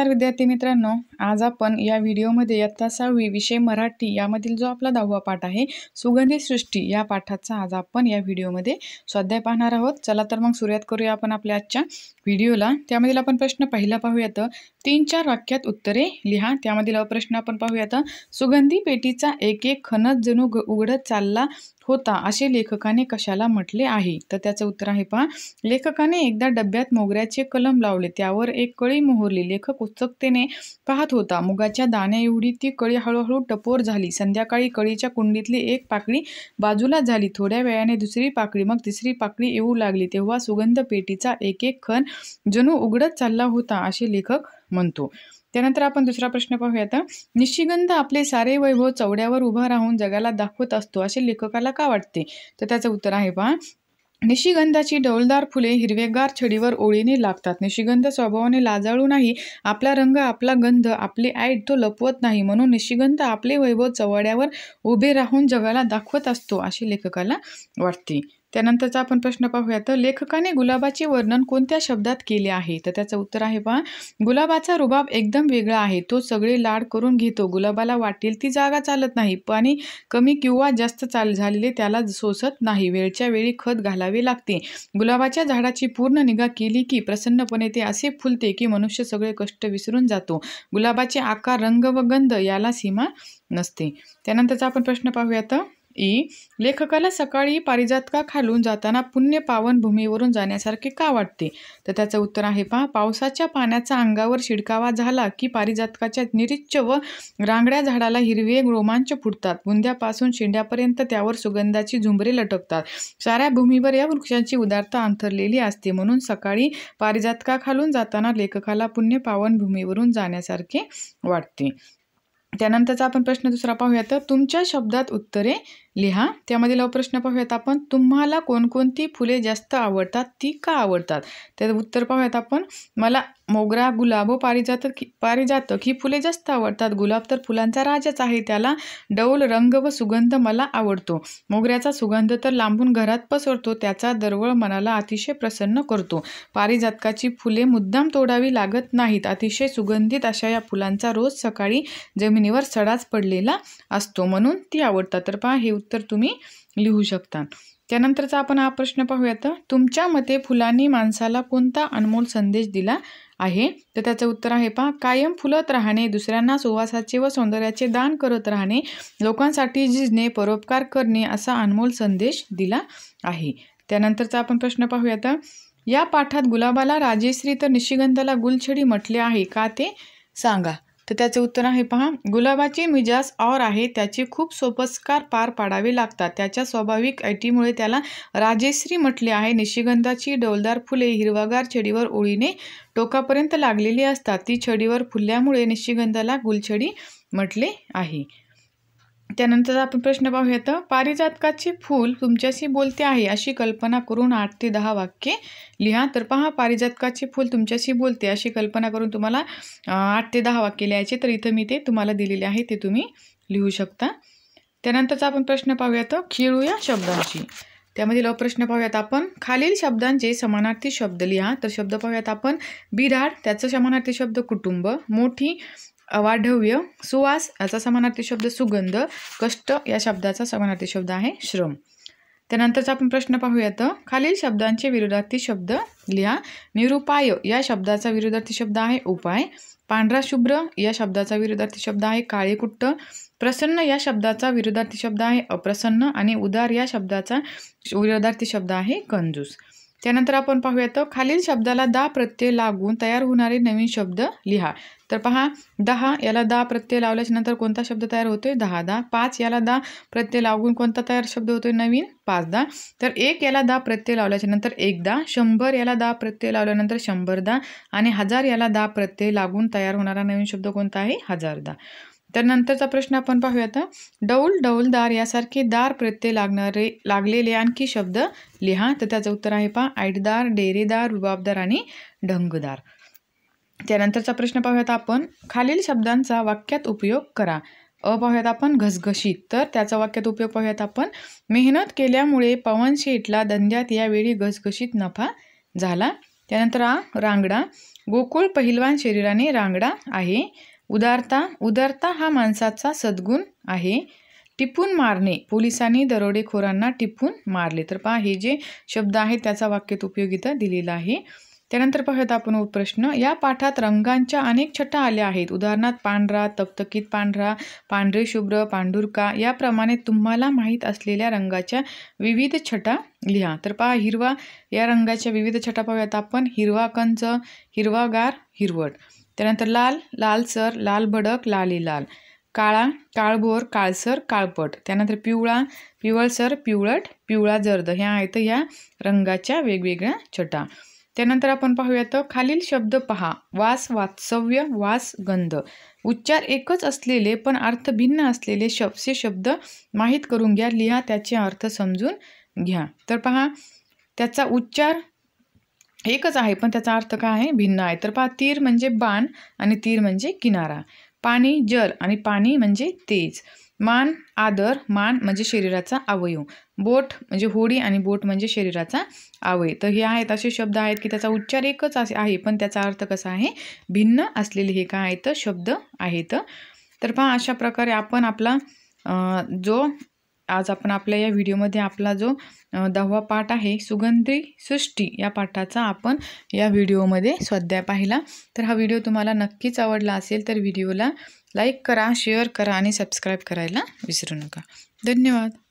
नमस्कार विद्यार्थी मित्रांनो आज आपण या व्हिडिओमध्ये यत्ता सहावी विषय मराठी यामधील जो आपला दहावा पाठ आहे सुगंधी सृष्टी या पाठाचा आज आपण या व्हिडिओमध्ये स्वाध्याय पाहणार आहोत चला तर मग सुरुवात करूया आपण आपल्या आजच्या व्हिडिओला त्यामधील आपण प्रश्न पहिला पाहूयात तीन चार वाक्यात उत्तरे लिहा त्यामधील प्रश्न आपण पाहूया आता सुगंधी पेटीचा एक एक खनत जणू उघडत चालला होता असे लेखकाने कशाला म्हटले आहे तर त्याचं उत्तर आहे पहा लेखकाने एकदा डब्यात मोगऱ्याचे कलम लावले त्यावर एक कळी मोहरली लेखक उत्सुकतेने पाहत होता मुगाच्या दाण्या एवढी ती कळी हळूहळू टपोर झाली संध्याकाळी कळीच्या कुंडीतली एक पाकळी बाजूला झाली थोड्या वेळाने दुसरी पाकळी मग तिसरी पाकळी येऊ लागली तेव्हा सुगंध पेटीचा एक एक खण जणू उघडत चालला होता असे लेखक म्हणतो त्यानंतर आपण दुसरा प्रश्न पाहूया तर निशिगंध आपले सारे वैभव चवड्यावर उभा राहून जगाला दाखवत असतो असे लेखकाला का वाटते तर त्याचं उत्तर आहे पहा निशिगंधाची डौलदार फुले हिरवेगार छडीवर ओळीने लागतात निशिगंध स्वभावाने लाजाळू नाही आपला रंग आपला गंध आपले आईट तो लपवत नाही म्हणून निशिगंध आपले वैभव चवड्यावर उभे राहून जगाला दाखवत असतो अशी लेखकाला वाटते त्यानंतरचा आपण प्रश्न पाहूया तर लेखकाने गुलाबाचे वर्णन कोणत्या शब्दात केले आहे तर त्याचं उत्तर आहे पहा गुलाबाचा रुबाब एकदम वेगळा आहे तो सगळे लाड करून घेतो गुलाबाला वाटेल ती जागा चालत नाही पाणी कमी किंवा जास्त चाल झालेले त्याला सोसत नाही वेळच्या वेळी खत घालावे लागते गुलाबाच्या झाडाची पूर्ण निगा केली की प्रसन्नपणे ते असे फुलते की मनुष्य सगळे कष्ट विसरून जातो गुलाबाचे आकार रंग व गंध याला सीमा नसते त्यानंतरचा आपण प्रश्न पाहूया तर ई लेखकाला सकाळी पारिजातका खालून जाताना पुण्य पावन भूमीवरून जाण्यासारखे का वाटते तर त्याचं उत्तर आहे पहा पावसाच्या पाण्याचा अंगावर शिडकावा झाला की पारिजातकाच्या निरीच्छ व रांगड्या झाडाला हिरवे रोमांच फुटतात बुंद्यापासून शेंड्यापर्यंत त्यावर सुगंधाची झुंबरे लटकतात साऱ्या भूमीवर या वृक्षांची उदारता अंथरलेली असते म्हणून सकाळी पारिजातका खालून जाताना लेखकाला पुण्य पावन भूमीवरून जाण्यासारखे वाटते त्यानंतरचा आपण प्रश्न दुसरा पाहूया तर तुमच्या शब्दात उत्तरे लिहा त्यामध्ये लव प्रश्न पाहूयात आपण तुम्हाला कोणकोणती फुले जास्त आवडतात ती का आवडतात त्याचं उत्तर पाहूयात आपण मला मोगरा गुलाब व पारिजातक पारिजातक ही फुले जास्त आवडतात गुलाब तर फुलांचा राजाच आहे त्याला डौल रंग व सुगंध मला आवडतो मोगऱ्याचा सुगंध तर लांबून घरात पसरतो त्याचा दरवळ मनाला अतिशय प्रसन्न करतो पारिजातकाची फुले मुद्दाम तोडावी लागत नाहीत अतिशय सुगंधित अशा या फुलांचा रोज सकाळी जमिनीवर सडाच पडलेला असतो म्हणून ती आवडतात तर पहा हे उत्तर तुम्ही लिहू शकता त्यानंतरचा आपण हा प्रश्न पाहूयात तुमच्या मते फुलांनी माणसाला कोणता अनमोल संदेश दिला आहे तर त्याचं उत्तर आहे पहा कायम फुलत राहणे दुसऱ्यांना सुवासाचे व सौंदर्याचे दान करत राहणे लोकांसाठी झिजणे परोपकार करणे असा अनमोल संदेश दिला आहे त्यानंतरचा आपण प्रश्न पाहूयात या पाठात गुलाबाला राजेश्री तर निशिगंधाला गुलछडी म्हटले आहे का ते सांगा तर त्याचे उत्तर आहे पहा गुलाबाची मिजास और आहे त्याचे खूप सोपस्कार पार पाडावे लागतात त्याच्या स्वाभाविक ऐटीमुळे त्याला राजेश्री म्हटले आहे निशिगंधाची डोलदार फुले हिरवागार छडीवर ओळीने टोकापर्यंत लागलेली असतात ती छडीवर फुलल्यामुळे निशिगंधाला गुलछडी म्हटले आहे त्यानंतर आपण प्रश्न पाहूयात पारिजातकाचे फूल तुमच्याशी बोलते आहे अशी कल्पना करून आठ ते दहा वाक्ये लिहा तर पहा पारिजातकाची फूल तुमच्याशी बोलते अशी कल्पना करून तुम्हाला आठ ते दहा वाक्य लिहायचे तर इथं मी ते तुम्हाला दिलेले आहे ते तुम्ही लिहू शकता त्यानंतरचा आपण प्रश्न पाहूयात खिळू या शब्दांची त्यामधील प्रश्न पाहूयात आपण खालील शब्दांचे समानार्थी शब्द लिहा तर शब्द पाहूयात आपण बिराड त्याचं समानार्थी शब्द कुटुंब मोठी अवाढव्य सुवास याचा समानार्थी शब्द सुगंध कष्ट या शब्दाचा समानार्थी शब्द आहे श्रम त्यानंतरचा आपण प्रश्न पाहूयात खालील शब्दांचे विरोधार्थी शब्द लिहा निरुपाय या शब्दाचा विरोधार्थी शब्द आहे उपाय पांढरा शुभ्र या शब्दाचा विरोधार्थी शब्द आहे काळे कुट्ट प्रसन्न या शब्दाचा विरोधार्थी शब्द आहे अप्रसन्न आणि उदार या शब्दाचा विरोधार्थी शब्द आहे कंजूस त्यानंतर आपण पाहूयात खालील शब्दाला दा प्रत्यय लागून तयार होणारे नवीन शब्द लिहा तर पहा दहा याला दहा प्रत्यय लावल्याच्या नंतर कोणता शब्द तयार होतोय दहा दहा पाच याला दहा प्रत्यय लावून कोणता तयार शब्द होतोय नवीन पाचदा तर एक याला दहा प्रत्यय लावल्याच्या नंतर एकदा शंभर याला दहा प्रत्यय लावल्यानंतर शंभर दहा आणि हजार याला दहा प्रत्यय लागून तयार होणारा नवीन शब्द कोणता आहे हजारदा तर नंतरचा प्रश्न आपण पाहूया आता डौल डौलदार यासारखे दार प्रत्यय लागणारे लागलेले आणखी शब्द लिहा तर त्याचं उत्तर आहे पहा ऐटदार डेरेदार रुबाबदार आणि ढंगदार त्यानंतरचा प्रश्न पाहूयात आपण खालील शब्दांचा वाक्यात उपयोग करा अ पाहूयात आपण घसघशीत तर त्याचा वाक्यात उपयोग पाहूयात आपण मेहनत केल्यामुळे पवन शेटला धंद्यात यावेळी घसघशीत नफा झाला त्यानंतर आ रांगडा गोकुळ पहिलवान शरीराने रांगडा आहे उदारता उदारता हा माणसाचा सद्गुण आहे टिपून मारणे पोलिसांनी दरोडेखोरांना टिपून मारले तर पहा हे जे शब्द आहेत त्याचा वाक्यात उपयोग इथं दिलेला आहे त्यानंतर पाहूयात आपण प्रश्न या पाठात रंगांच्या अनेक छटा आल्या आहेत उदाहरणार्थ पांढरा तपतकीत पांढरा पांढरे शुभ्र पांढुरका याप्रमाणे तुम्हाला माहीत असलेल्या रंगाच्या विविध छटा लिहा तर पहा हिरवा या रंगाच्या विविध छटा पाहूयात आपण हिरवा कंच हिरवागार हिरवट त्यानंतर लाल लालसर लाल भडक लाली लाल काळा काळभोर काळसर काळपट त्यानंतर पिवळा पिवळसर पिवळट पिवळा जर्द ह्या आहेत या रंगाच्या वेगवेगळ्या छटा त्यानंतर आपण पाहूयात खालील शब्द पहा वास वात्सव्य वास गंध उच्चार एकच असलेले पण अर्थ भिन्न असलेले से शब्द माहीत करून घ्या लिहा त्याचे अर्थ समजून घ्या तर पहा त्याचा उच्चार एकच आहे पण त्याचा अर्थ काय आहे भिन्न आहे तर पहा तीर म्हणजे बाण आणि तीर म्हणजे किनारा पाणी जल आणि पाणी म्हणजे तेज मान आदर मान म्हणजे शरीराचा अवयव बोट म्हणजे होडी आणि बोट म्हणजे शरीराचा आवय तर हे आहेत असे शब्द आहेत की त्याचा उच्चार एकच असे आहे पण त्याचा अर्थ कसा आहे भिन्न असलेले हे काय आहेत शब्द आहेत तर पहा अशा प्रकारे आपण आपला जो आज आपण आपल्या या व्हिडिओमध्ये आपला जो दहावा पाठ आहे सुगंधी सृष्टी या पाठाचा आपण या व्हिडिओमध्ये स्वाध्याय पाहिला तर हा व्हिडिओ तुम्हाला नक्कीच आवडला असेल तर व्हिडिओला लाईक करा शेअर करा आणि सबस्क्राईब करायला विसरू नका धन्यवाद